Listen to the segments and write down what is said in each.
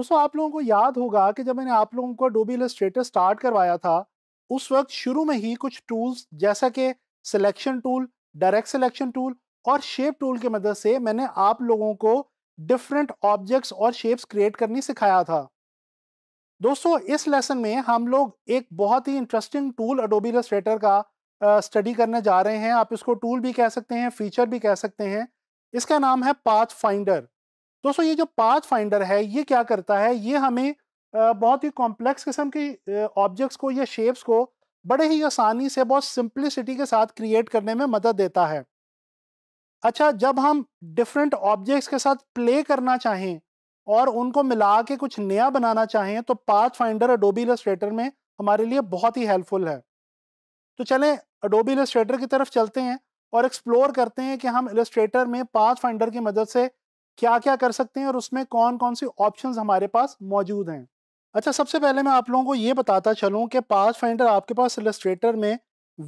दोस्तों आप लोगों को याद होगा कि जब मैंने आप लोगों को डोबी इलस्ट्रेटर स्टार्ट करवाया था उस वक्त शुरू में ही कुछ टूल्स जैसा कि selection tool direct selection tool और शेप टूल की मदद से मैंने आप लोगों को डिफरेंट ऑब्जेक्ट्स और शेप्स क्रिएट करनी सिखाया था दोस्तों इस लेसन में हम लोग एक बहुत ही इंटरेस्टिंग टूल अडोबी रेस्ट्रेटर का स्टडी करने जा रहे हैं आप इसको टूल भी कह सकते हैं फीचर भी कह सकते हैं इसका नाम है पाथ फाइंडर दोस्तों ये जो पाथ फाइंडर है ये क्या करता है ये हमें बहुत ही कॉम्प्लेक्स किस्म के ऑब्जेक्ट्स को या शेप्स को बड़े ही आसानी से बहुत सिंप्लिसिटी के साथ क्रिएट करने में मदद देता है अच्छा जब हम डिफरेंट ऑब्जेक्ट्स के साथ प्ले करना चाहें और उनको मिला के कुछ नया बनाना चाहें तो पाथ फाइंडर अडोबी इलस्ट्रेटर में हमारे लिए बहुत ही हेल्पफुल है तो चलें अडोबी इलस्ट्रेटर की तरफ चलते हैं और एक्सप्लोर करते हैं कि हम इलस्ट्रेटर में पाथ फाइंडर की मदद से क्या क्या कर सकते हैं और उसमें कौन कौन से ऑप्शंस हमारे पास मौजूद हैं अच्छा सबसे पहले मैं आप लोगों को ये बताता चलूँ कि पास फाइंडर आपके पास इलस्ट्रेटर में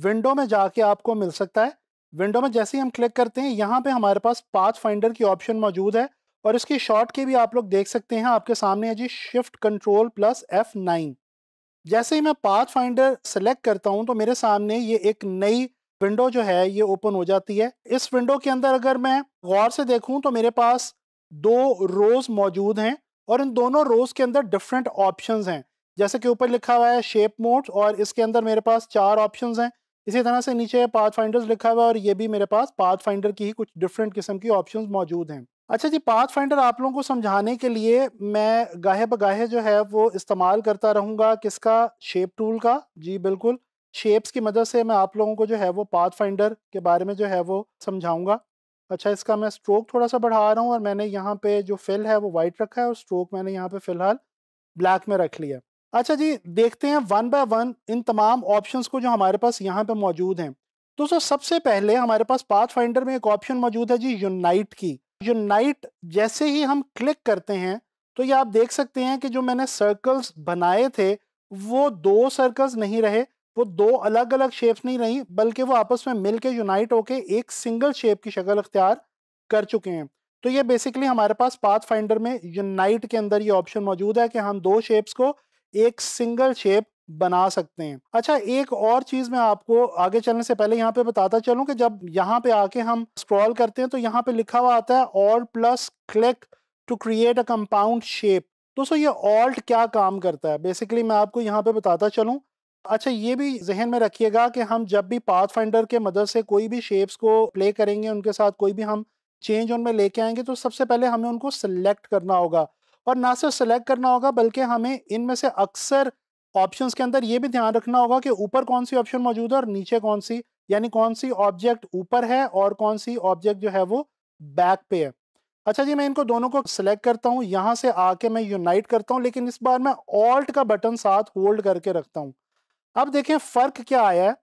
विंडो में जाके आपको मिल सकता है विंडो में जैसे ही हम क्लिक करते हैं यहाँ पे हमारे पास पाथ फाइंडर की ऑप्शन मौजूद है और इसकी शॉर्ट के भी आप लोग देख सकते हैं आपके सामने है जी shift control plus F nine जैसे ही मैं पाथ फाइंडर सेलेक्ट करता हूँ तो मेरे सामने ये एक नई विंडो जो है ये ओपन हो जाती है इस विंडो के अंदर अगर मैं गौर से देखूं तो मेरे पास दो रोज मौजूद हैं और इन दोनों रोज के अंदर डिफरेंट ऑप्शंस हैं जैसे कि ऊपर लिखा हुआ है शेप मोड और इसके अंदर मेरे पास चार ऑप्शंस हैं इसी तरह से नीचे पाथ फाइंडर्स लिखा हुआ है और ये भी मेरे पास पाथ फाइंडर की ही कुछ डिफरेंट किस्म की ऑप्शन मौजूद हैं अच्छा जी पाथ फाइंडर आप लोगों को समझाने के लिए मैं गाहे बगाहे जो है वो इस्तेमाल करता रहूँगा किसका शेप टूल का जी बिल्कुल शेप्स की मदद से मैं आप लोगों को जो है वो पाथ फाइंडर के बारे में जो है वो समझाऊंगा अच्छा इसका मैं स्ट्रोक थोड़ा सा बढ़ा रहा हूँ और मैंने यहाँ पे जो फिल है वो वाइट रखा है और स्ट्रोक मैंने यहाँ पे फिलहाल ब्लैक में रख लिया अच्छा जी देखते हैं वन बाय वन इन तमाम ऑप्शंस को जो हमारे पास यहाँ पे मौजूद हैं दोस्तों सबसे पहले हमारे पास पाथ फाइंडर में एक ऑप्शन मौजूद है जी यूनाइट की यूनाइट जैसे ही हम क्लिक करते हैं तो ये आप देख सकते हैं कि जो मैंने सर्कल्स बनाए थे वो दो सर्कल्स नहीं रहे वो दो अलग अलग शेप्स नहीं रही बल्कि वो आपस में मिलके यूनाइट होके एक सिंगल शेप की शक्ल अख्तियार कर चुके हैं तो ये बेसिकली हमारे पास पाथ फाइंडर में यूनाइट के अंदर ये ऑप्शन मौजूद है कि हम दो शेप्स को एक सिंगल शेप बना सकते हैं अच्छा एक और चीज़ मैं आपको आगे चलने से पहले यहाँ पे बताता चलूँ कि जब यहाँ पे आके हम स्क्रॉल करते हैं तो यहाँ पे लिखा हुआ आता है alt plus click to create a compound shape दोस्तों ये ऑल्ट क्या काम करता है बेसिकली मैं आपको यहाँ पे बताता चलूँ अच्छा ये भी जहन में रखिएगा कि हम जब भी पाथ फाइंडर के मदद से कोई भी शेप्स को प्ले करेंगे उनके साथ कोई भी हम चेंज उनमें लेके आएंगे तो सबसे पहले हमें उनको सिलेक्ट करना होगा और ना सिर्फ सिलेक्ट करना होगा बल्कि हमें इनमें से अक्सर ऑप्शन के अंदर ये भी ध्यान रखना होगा कि ऊपर कौन सी ऑप्शन मौजूद है और नीचे कौन सी यानी कौन सी ऑब्जेक्ट ऊपर है और कौन सी ऑब्जेक्ट जो है वो बैक पे है अच्छा जी मैं इनको दोनों को सिलेक्ट करता हूँ यहाँ से आके मैं यूनाइट करता हूँ लेकिन इस बार मैं ऑल्ट का बटन साथ होल्ड करके रखता हूँ अब देखें फ़र्क क्या आया है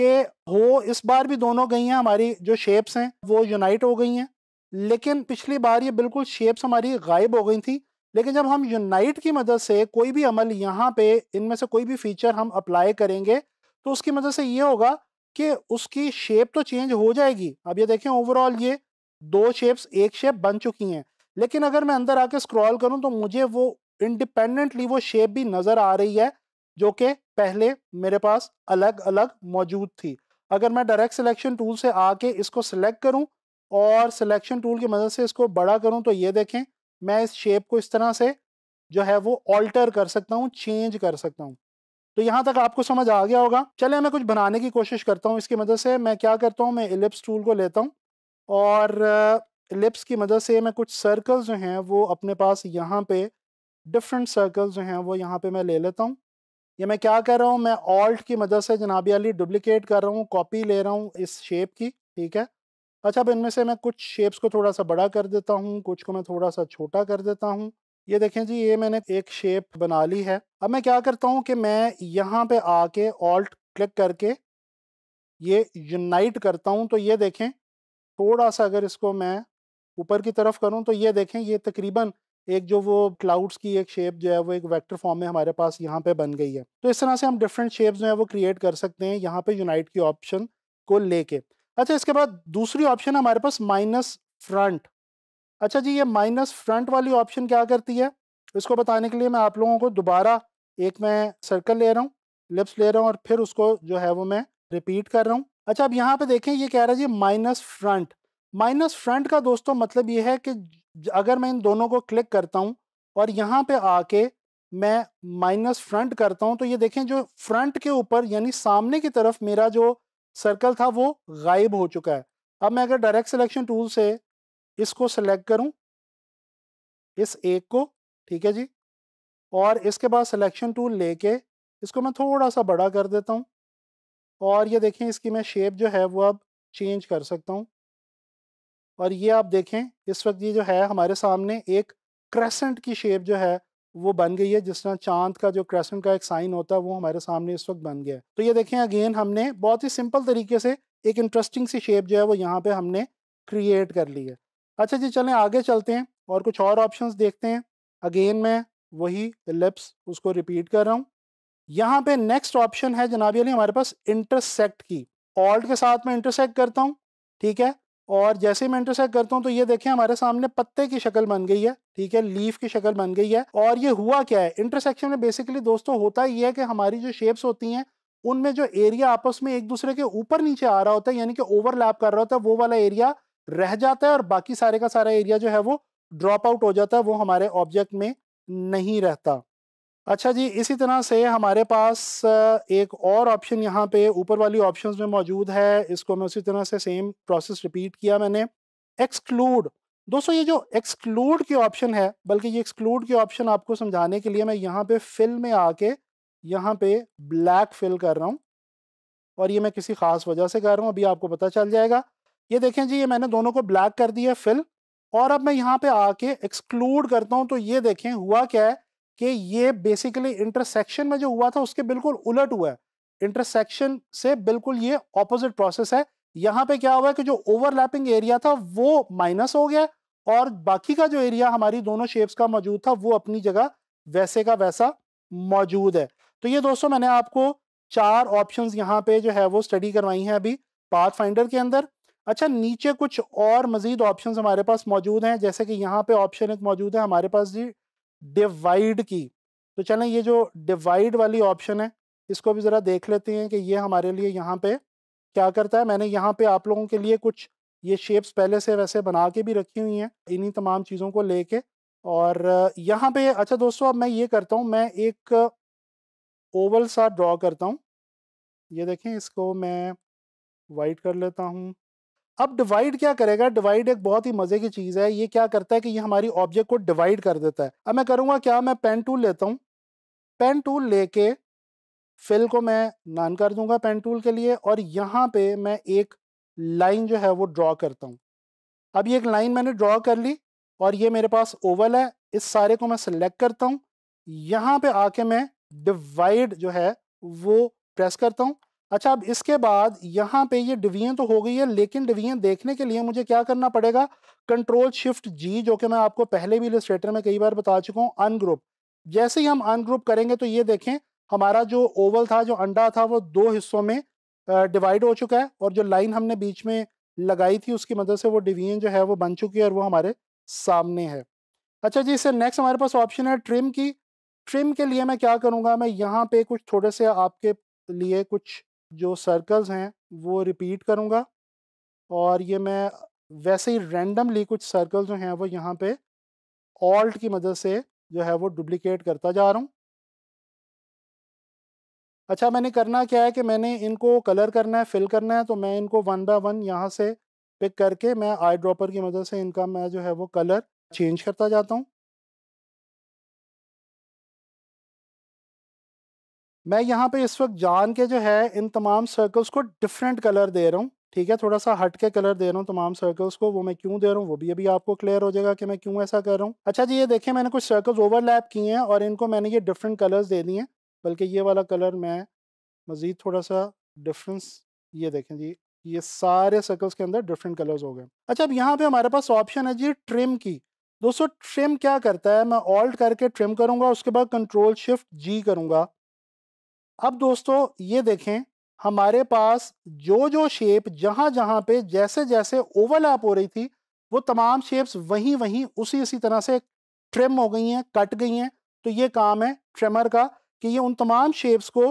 कि हो इस बार भी दोनों गई हैं हमारी जो शेप्स हैं वो यूनाइट हो गई हैं लेकिन पिछली बार ये बिल्कुल शेप्स हमारी गायब हो गई थी लेकिन जब हम यूनाइट की मदद से कोई भी अमल यहाँ पे इनमें से कोई भी फीचर हम अप्लाई करेंगे तो उसकी मदद से ये होगा कि उसकी शेप तो चेंज हो जाएगी अब ये देखें ओवरऑल ये दो शेप्स एक शेप बन चुकी हैं लेकिन अगर मैं अंदर आके स्क्रॉल करूँ तो मुझे वो इंडिपेंडेंटली वो शेप भी नज़र आ रही है जो कि पहले मेरे पास अलग अलग मौजूद थी अगर मैं डायरेक्ट सिलेक्शन टूल से आके इसको सिलेक्ट करूं और सिलेक्शन टूल की मदद से इसको बड़ा करूं तो ये देखें मैं इस शेप को इस तरह से जो है वो ऑल्टर कर सकता हूँ चेंज कर सकता हूँ तो यहाँ तक आपको समझ आ गया होगा चले मैं कुछ बनाने की कोशिश करता हूँ इसकी मदद से मैं क्या करता हूँ मैं इलिप्स टूल को लेता हूँ और एलिप्स की मदद से मैं कुछ सर्कल्स जो हैं वो अपने पास यहाँ पे डिफरेंट सर्कल्स जो हैं वो यहाँ पे मैं ले लेता हूँ ये मैं क्या कर रहा हूँ मैं ऑल्ट की मदद से जनाबी अली डुप्लिकेट कर रहा हूँ कॉपी ले रहा हूँ इस शेप की ठीक है अच्छा अब इनमें से मैं कुछ शेप्स को थोड़ा सा बड़ा कर देता हूँ कुछ को मैं थोड़ा सा छोटा कर देता हूँ ये देखें जी ये मैंने एक शेप बना ली है अब मैं क्या करता हूँ कि मैं यहाँ पे आके ऑल्ट क्लिक करके ये यूनाइट करता हूँ तो ये देखें थोड़ा सा अगर इसको मैं ऊपर की तरफ करूँ तो ये देखें ये तकरीबन एक जो वो क्लाउड्स की एक शेप जो है वो एक वेक्टर फॉर्म में हमारे पास यहाँ पे बन गई है तो इस तरह से हम डिफरेंट शेप्स जो है वो क्रिएट कर सकते हैं यहाँ पे यूनाइट की ऑप्शन को लेके अच्छा इसके बाद दूसरी ऑप्शन हमारे पास माइनस फ्रंट अच्छा जी ये माइनस फ्रंट वाली ऑप्शन क्या करती है इसको बताने के लिए मैं आप लोगों को दोबारा एक मैं सर्कल ले रहा हूँ लिप्स ले रहा हूँ और फिर उसको जो है वो मैं रिपीट कर रहा हूँ अच्छा अब यहाँ पे देखें ये कह रहा है जी माइनस फ्रंट माइनस फ्रंट का दोस्तों मतलब ये है कि अगर मैं इन दोनों को क्लिक करता हूँ और यहाँ पे आके मैं माइनस फ्रंट करता हूँ तो ये देखें जो फ्रंट के ऊपर यानी सामने की तरफ मेरा जो सर्कल था वो गायब हो चुका है अब मैं अगर डायरेक्ट सिलेक्शन टूल से इसको सेलेक्ट करूँ इस एक को ठीक है जी और इसके बाद सिलेक्शन टूल लेके इसको मैं थोड़ा सा बड़ा कर देता हूँ और ये देखें इसकी मैं शेप जो है वो अब चेंज कर सकता हूँ और ये आप देखें इस वक्त ये जो है हमारे सामने एक क्रेसेंट की शेप जो है वो बन गई है जिस तरह चांद का जो क्रेसेंट का एक साइन होता है वो हमारे सामने इस वक्त बन गया है तो ये देखें अगेन हमने बहुत ही सिंपल तरीके से एक इंटरेस्टिंग सी शेप जो है वो यहाँ पे हमने क्रिएट कर ली है अच्छा जी चलें आगे चलते हैं और कुछ और ऑप्शंस देखते हैं अगेन मैं वही लिप्स उसको रिपीट कर रहा हूँ यहाँ पे नेक्स्ट ऑप्शन है जनाब अली हमारे पास इंटरसेक्ट की ऑल्ट के साथ में इंटरसेक्ट करता हूँ ठीक है और जैसे मैं इंटरसेक करता हूँ तो ये देखें हमारे सामने पत्ते की शक्ल बन गई है ठीक है लीफ की शक्ल बन गई है और ये हुआ क्या है इंटरसेक्शन में बेसिकली दोस्तों होता ये है कि हमारी जो शेप्स होती हैं उनमें जो एरिया आपस में एक दूसरे के ऊपर नीचे आ रहा होता है यानी कि ओवरलैप कर रहा होता है वो वाला एरिया रह जाता है और बाकी सारे का सारा एरिया जो है वो ड्रॉप आउट हो जाता है वो हमारे ऑब्जेक्ट में नहीं रहता अच्छा जी इसी तरह से हमारे पास एक और ऑप्शन यहाँ पे ऊपर वाली ऑप्शन में मौजूद है इसको मैं उसी तरह से सेम प्रोसेस रिपीट किया मैंने एक्सक्लूड दोस्तों ये जो एक्सक्लूड के ऑप्शन है बल्कि ये एक्सक्लूड के ऑप्शन आपको समझाने के लिए मैं यहाँ पे फिल में आके यहाँ पे ब्लैक फिल कर रहा हूँ और ये मैं किसी ख़ास वजह से कर रहा हूँ अभी आपको पता चल जाएगा ये देखें जी ये मैंने दोनों को ब्लैक कर दिया फिल और अब मैं यहाँ पे आके एक्सक्लूड करता हूँ तो ये देखें हुआ क्या है कि ये बेसिकली इंटरसेक्शन में जो हुआ था उसके बिल्कुल उलट हुआ है इंटरसेक्शन से बिल्कुल ये ऑपोजिट प्रोसेस है यहाँ पे क्या हुआ है कि जो ओवरलैपिंग एरिया था वो माइनस हो गया और बाकी का जो एरिया हमारी दोनों शेप्स का मौजूद था वो अपनी जगह वैसे का वैसा मौजूद है तो ये दोस्तों मैंने आपको चार ऑप्शंस यहाँ पे जो है वो स्टडी करवाई हैं अभी पाथ फाइंडर के अंदर अच्छा नीचे कुछ और मजीद ऑप्शंस हमारे पास मौजूद हैं जैसे कि यहाँ पे ऑप्शन एक मौजूद है हमारे पास जी डिवाइड की तो चलें ये जो डिवाइड वाली ऑप्शन है इसको भी ज़रा देख लेते हैं कि ये हमारे लिए यहाँ पे क्या करता है मैंने यहाँ पे आप लोगों के लिए कुछ ये शेप्स पहले से वैसे बना के भी रखी हुई हैं इन्हीं तमाम चीज़ों को लेके और यहाँ पे अच्छा दोस्तों अब मैं ये करता हूँ मैं एक ओवल सा ड्रॉ करता हूँ ये देखें इसको मैं वाइट कर लेता हूँ अब डिवाइड क्या करेगा डिवाइड एक बहुत ही मजे की चीज है ये क्या करता है कि ये हमारी ऑब्जेक्ट को डिवाइड कर देता है अब मैं करूंगा क्या मैं पेन टूल लेता हूँ पेन टूल लेके फिल को मैं नान कर दूंगा पेन टूल के लिए और यहाँ पे मैं एक लाइन जो है वो ड्रॉ करता हूँ अब ये एक लाइन मैंने ड्रॉ कर ली और ये मेरे पास ओवल है इस सारे को मैं सिलेक्ट करता हूँ यहाँ पे आके मैं डिवाइड जो है वो प्रेस करता हूँ अच्छा अब इसके बाद यहाँ पे ये डिवीजन तो हो गई है लेकिन डिवीजन देखने के लिए मुझे क्या करना पड़ेगा कंट्रोल शिफ्ट जी जो कि मैं आपको पहले भी इलिस्ट्रेटर में कई बार बता चुका हूँ अनग्रुप जैसे ही हम अनग्रुप करेंगे तो ये देखें हमारा जो ओवल था जो अंडा था वो दो हिस्सों में डिवाइड हो चुका है और जो लाइन हमने बीच में लगाई थी उसकी मदद से वो डिवीजन जो है वो बन चुकी है और वो हमारे सामने है अच्छा जी इससे नेक्स्ट हमारे पास ऑप्शन है ट्रिम की ट्रिम के लिए मैं क्या करूँगा मैं यहाँ पे कुछ थोड़े से आपके लिए कुछ जो सर्कल्स हैं वो रिपीट करूँगा और ये मैं वैसे ही रैंडमली कुछ सर्कल जो हैं वो यहाँ पे ऑल्ट की मदद से जो है वो डुप्लिकेट करता जा रहा हूँ अच्छा मैंने करना क्या है कि मैंने इनको कलर करना है फिल करना है तो मैं इनको वन बाय वन यहाँ से पिक करके मैं आई ड्रॉपर की मदद से इनका मैं जो है वो कलर चेंज करता जाता हूँ मैं यहाँ पे इस वक्त जान के जो है इन तमाम सर्कल्स को डिफरेंट कलर दे रहा हूँ ठीक है थोड़ा सा हट के कलर दे रहा हूँ तमाम सर्कल्स को वो मैं क्यों दे रहा हूँ वो भी अभी आपको क्लियर हो जाएगा कि मैं क्यों ऐसा कर रहा हूँ अच्छा जी ये देखें मैंने कुछ सर्कल्स ओवरलैप किए हैं और इनको मैंने ये डिफरेंट कलर्स दे दिए हैं बल्कि ये वाला कलर मैं मज़ीद थोड़ा सा डिफरेंस ये देखें जी ये सारे सर्कल्स के अंदर डिफरेंट कलर्स हो गए अच्छा अब यहाँ पे हमारे पास ऑप्शन है जी ट्रिम की दोस्तों ट्रिम क्या करता है मैं ऑल्ट करके ट्रिम करूँगा उसके बाद कंट्रोल शिफ्ट जी करूँगा अब दोस्तों ये देखें हमारे पास जो जो शेप जहां जहां पे जैसे जैसे ओवरलैप हो रही थी वो तमाम शेप्स वहीं वहीं उसी उसी तरह से ट्रिम हो गई हैं कट गई हैं तो ये काम है ट्रिमर का कि ये उन तमाम शेप्स को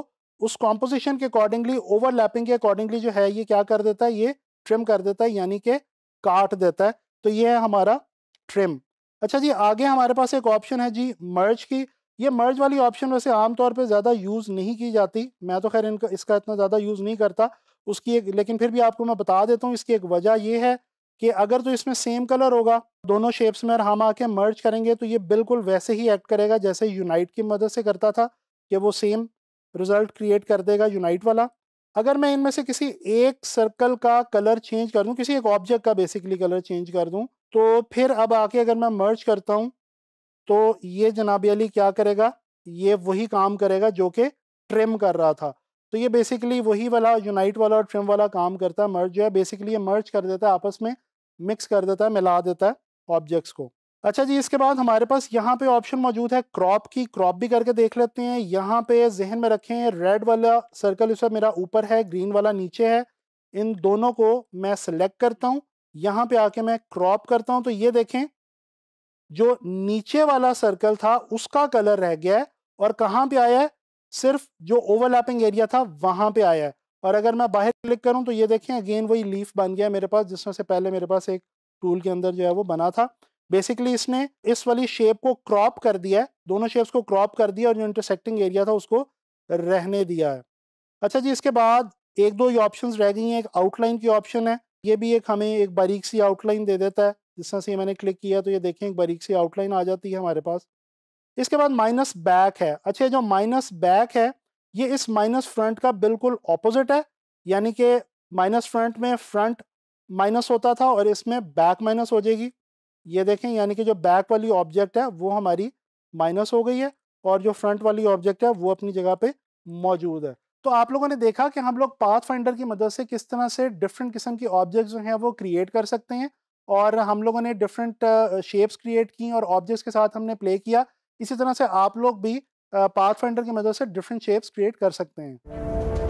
उस कॉम्पोजिशन के अकॉर्डिंगली ओवरलैपिंग के अकॉर्डिंगली जो है ये क्या कर देता है ये ट्रिम कर देता है यानी कि काट देता है तो ये है हमारा ट्रिम अच्छा जी आगे हमारे पास एक ऑप्शन है जी मर्ज की ये मर्ज वाली ऑप्शन वैसे आमतौर पे ज़्यादा यूज़ नहीं की जाती मैं तो खैर इनका इसका इतना ज़्यादा यूज़ नहीं करता उसकी एक लेकिन फिर भी आपको मैं बता देता हूँ इसकी एक वजह यह है कि अगर तो इसमें सेम कलर होगा दोनों शेप्स में और हम आके मर्ज करेंगे तो ये बिल्कुल वैसे ही एक्ट करेगा जैसे यूनाइट की मदद से करता था कि वो सेम रिज़ल्ट क्रिएट कर देगा यूनाइट वाला अगर मैं इनमें से किसी एक सर्कल का कलर चेंज कर दूँ किसी एक ऑब्जेक्ट का बेसिकली कलर चेंज कर दूँ तो फिर अब आके अगर मैं मर्ज करता हूँ तो ये जनाब अली क्या करेगा ये वही काम करेगा जो कि ट्रिम कर रहा था तो ये बेसिकली वही वाला यूनाइट वाला और ट्रिम वाला काम करता है मर्ज जो है बेसिकली ये मर्ज कर देता है आपस में मिक्स कर देता है मिला देता है ऑब्जेक्ट्स को अच्छा जी इसके बाद हमारे पास यहाँ पे ऑप्शन मौजूद है क्रॉप की क्रॉप भी करके देख लेते हैं यहाँ पे जहन में रखें रेड वाला सर्कल उस मेरा ऊपर है ग्रीन वाला नीचे है इन दोनों को मैं सिलेक्ट करता हूँ यहाँ पे आके मैं क्रॉप करता हूँ तो ये देखें जो नीचे वाला सर्कल था उसका कलर रह गया है और कहाँ पे आया है सिर्फ जो ओवरलैपिंग एरिया था वहाँ पे आया है और अगर मैं बाहर क्लिक करूँ तो ये देखें अगेन वही लीफ बन गया मेरे पास जिसमें से पहले मेरे पास एक टूल के अंदर जो है वो बना था बेसिकली इसने इस वाली शेप को क्रॉप कर दिया है दोनों शेप्स को क्रॉप कर दिया और जो इंटरसेक्टिंग एरिया था उसको रहने दिया है अच्छा जी इसके बाद एक दो ये ऑप्शन रह गई हैं एक आउटलाइन की ऑप्शन है ये भी एक हमें एक बारीक सी आउटलाइन दे देता है जिस तरह से मैंने क्लिक किया तो ये देखें एक बारीक सी आउटलाइन आ जाती है हमारे पास इसके बाद माइनस बैक है अच्छा जो माइनस बैक है ये इस माइनस फ्रंट का बिल्कुल ऑपोजिट है यानी कि माइनस फ्रंट में फ्रंट माइनस होता था और इसमें बैक माइनस हो जाएगी ये देखें यानी कि जो बैक वाली ऑब्जेक्ट है वो हमारी माइनस हो गई है और जो फ्रंट वाली ऑब्जेक्ट है वो अपनी जगह पे मौजूद है तो आप लोगों ने देखा कि हम लोग पाथ फाइंडर की मदद से किस तरह से डिफरेंट किस्म की ऑब्जेक्ट जो हैं वो क्रिएट कर सकते हैं और हम लोगों ने डिफरेंट शेप्स क्रिएट की और ऑब्जेक्ट्स के साथ हमने प्ले किया इसी तरह से आप लोग भी पाथ फाइंडर की मदद से डिफरेंट शेप्स क्रिएट कर सकते हैं